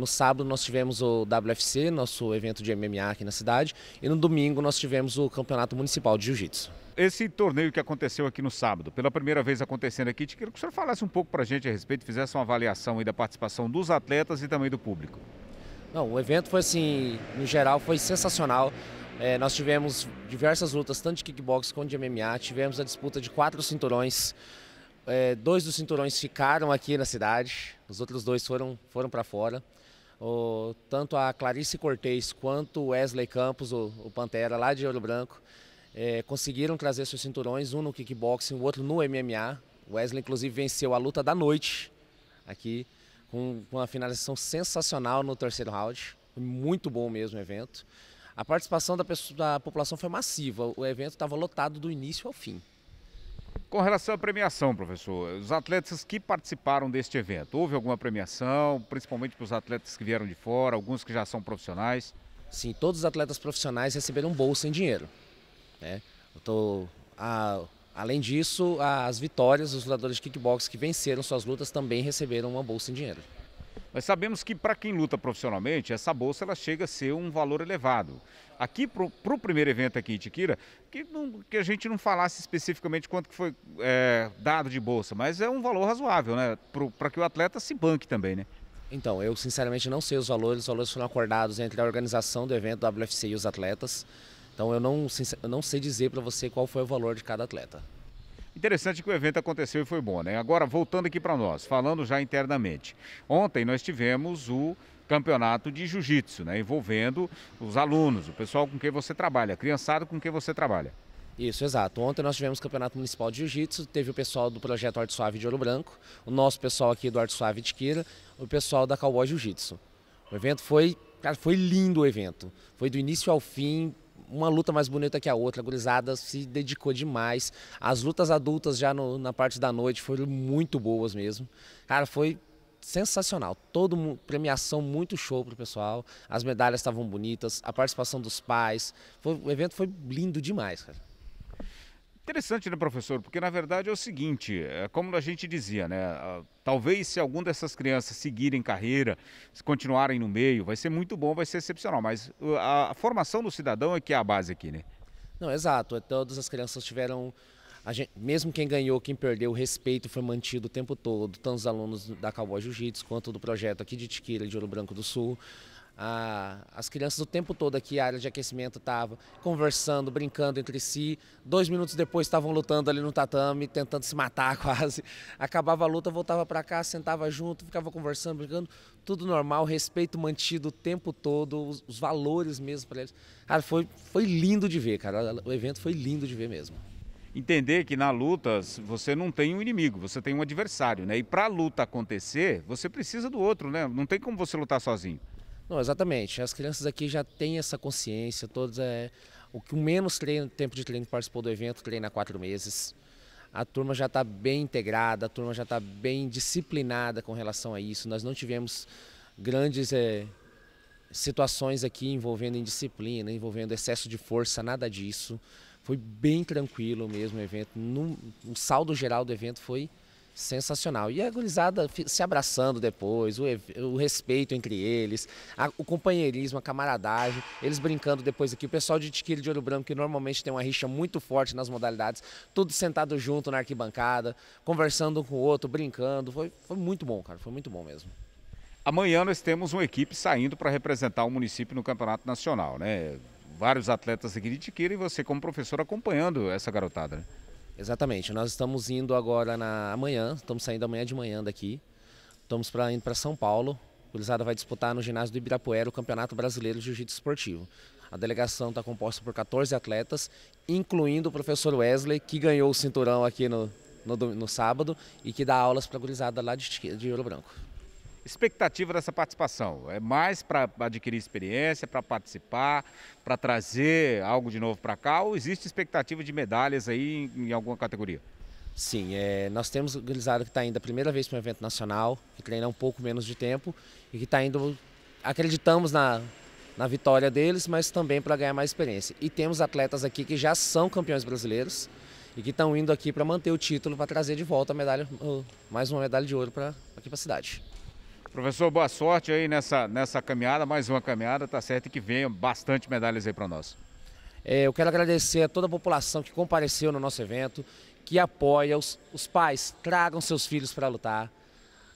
No sábado nós tivemos o WFC, nosso evento de MMA aqui na cidade, e no domingo nós tivemos o Campeonato Municipal de Jiu-Jitsu. Esse torneio que aconteceu aqui no sábado, pela primeira vez acontecendo aqui, te queria que o senhor falasse um pouco para a gente a respeito, fizesse uma avaliação aí da participação dos atletas e também do público. Não, o evento foi assim, no geral, foi sensacional. É, nós tivemos diversas lutas, tanto de kickbox quanto de MMA, tivemos a disputa de quatro cinturões. É, dois dos cinturões ficaram aqui na cidade, os outros dois foram, foram para fora o, tanto a Clarice Cortez quanto o Wesley Campos, o, o Pantera lá de Ouro Branco, é, conseguiram trazer seus cinturões, um no kickboxing, o outro no MMA. O Wesley, inclusive, venceu a luta da noite aqui, com, com uma finalização sensacional no terceiro round. Muito bom mesmo o evento. A participação da, pessoa, da população foi massiva, o evento estava lotado do início ao fim. Com relação à premiação, professor, os atletas que participaram deste evento, houve alguma premiação, principalmente para os atletas que vieram de fora, alguns que já são profissionais? Sim, todos os atletas profissionais receberam bolsa em dinheiro. Né? Tô, a, além disso, as vitórias dos lutadores de kickbox que venceram suas lutas também receberam uma bolsa em dinheiro. Nós sabemos que para quem luta profissionalmente, essa bolsa ela chega a ser um valor elevado. Aqui para o primeiro evento aqui em Tiquira, que, não, que, a gente não falasse especificamente quanto que foi é, dado de bolsa, mas é um valor razoável, né? Para que o atleta se banque também, né? Então, eu sinceramente não sei os valores, os valores foram acordados entre a organização do evento, WFC e os atletas. Então eu não, eu não sei dizer para você qual foi o valor de cada atleta. Interessante que o evento aconteceu e foi bom, né? Agora, voltando aqui para nós, falando já internamente. Ontem nós tivemos o campeonato de jiu-jitsu, né? Envolvendo os alunos, o pessoal com quem você trabalha, a criançada com quem você trabalha. Isso, exato. Ontem nós tivemos o Campeonato Municipal de Jiu-Jitsu, teve o pessoal do Projeto Arte Suave de Ouro Branco, o nosso pessoal aqui do Arte Suave de Queira, o pessoal da Cowboy Jiu-Jitsu. O evento foi, cara, foi lindo o evento. Foi do início ao fim, uma luta mais bonita que a outra. A gurizada se dedicou demais. As lutas adultas já no, na parte da noite foram muito boas mesmo. Cara, foi sensacional. Todo premiação muito show pro pessoal. As medalhas estavam bonitas, a participação dos pais. Foi, o evento foi lindo demais, cara. Interessante, né, professor? Porque na verdade é o seguinte, é como a gente dizia, né? Talvez se algum dessas crianças seguirem carreira, se continuarem no meio, vai ser muito bom, vai ser excepcional. Mas uh, a, formação do cidadão é que é a base aqui, né? Não, exato. É, todas as crianças tiveram Gente, mesmo quem ganhou, quem perdeu, o respeito foi mantido o tempo todo, tanto os alunos da Cowboy Jiu-Jitsu quanto do projeto aqui de Tiquira, de Ouro Branco do Sul a, as crianças o tempo todo aqui, a área de aquecimento estava conversando, brincando entre si. Dois minutos depois estavam lutando ali no tatame, tentando se matar quase. Acabava a luta, voltava para cá, sentava junto, ficava conversando, brincando. Tudo normal, respeito mantido o tempo todo, os, os valores mesmo para eles. Cara, foi, foi lindo de ver, cara. O evento foi lindo de ver mesmo entender que na luta você não tem um inimigo, você tem um adversário, né? E para a luta acontecer, você precisa do outro, né? Não tem como você lutar sozinho. Não, exatamente. As crianças aqui já têm essa consciência, todas é o que menos treino, tempo de treino que participou do evento, treina quatro meses. A turma já está bem integrada, a turma já está bem disciplinada com relação a isso. Nós não tivemos grandes é, situações aqui envolvendo indisciplina, envolvendo excesso de força, nada disso. Foi bem tranquilo mesmo o evento. No, o saldo geral do evento foi Sensacional. E a gurizada se abraçando depois, o, o respeito entre eles, a, o companheirismo, a camaradagem, eles brincando depois aqui. O pessoal de Tiquiri de Ouro Branco, que normalmente tem uma rixa muito forte nas modalidades, tudo sentado junto na arquibancada, conversando um com o outro, brincando. Foi, foi muito bom, cara. Foi muito bom mesmo. Amanhã nós temos uma equipe saindo para representar o município no Campeonato Nacional, né? Vários atletas aqui de tiquiri e você como professor acompanhando essa garotada, né? Exatamente. Nós estamos indo agora na amanhã, estamos saindo amanhã de manhã daqui. Estamos pra, indo para São Paulo. O Curizada vai disputar no ginásio do Ibirapuera o Campeonato Brasileiro de Jiu-Jitsu Esportivo. A delegação está composta por 14 atletas, incluindo o professor Wesley, que ganhou o cinturão aqui no, no, no sábado e que dá aulas para a gurizada lá de, de Ouro Branco expectativa dessa participação? É mais para adquirir experiência, para participar, para trazer algo de novo para cá ou existe expectativa de medalhas aí em, em alguma categoria? Sim, é, nós temos o que está indo a primeira vez para um evento nacional, que treina um pouco menos de tempo e que está indo, acreditamos na, na vitória deles, mas também para ganhar mais experiência. E temos atletas aqui que já são campeões brasileiros e que estão indo aqui para manter o título, para trazer de volta a medalha, mais uma medalha de ouro para aqui para a cidade. Professor, boa sorte aí nessa, nessa caminhada, mais uma caminhada, tá certo que venham bastante medalhas aí para nós. É, eu quero agradecer a toda a população que compareceu no nosso evento, que apoia os, os pais, tragam seus filhos para lutar.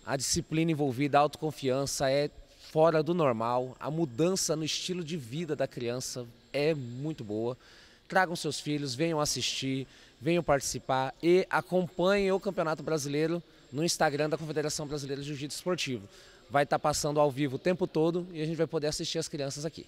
A disciplina envolvida, a autoconfiança é fora do normal, a mudança no estilo de vida da criança é muito boa. Tragam seus filhos, venham assistir, venham participar e acompanhem o Campeonato Brasileiro no Instagram da Confederação Brasileira de Jiu-Jitsu Esportivo. Vai estar tá passando ao vivo o tempo todo e a gente vai poder assistir as crianças aqui.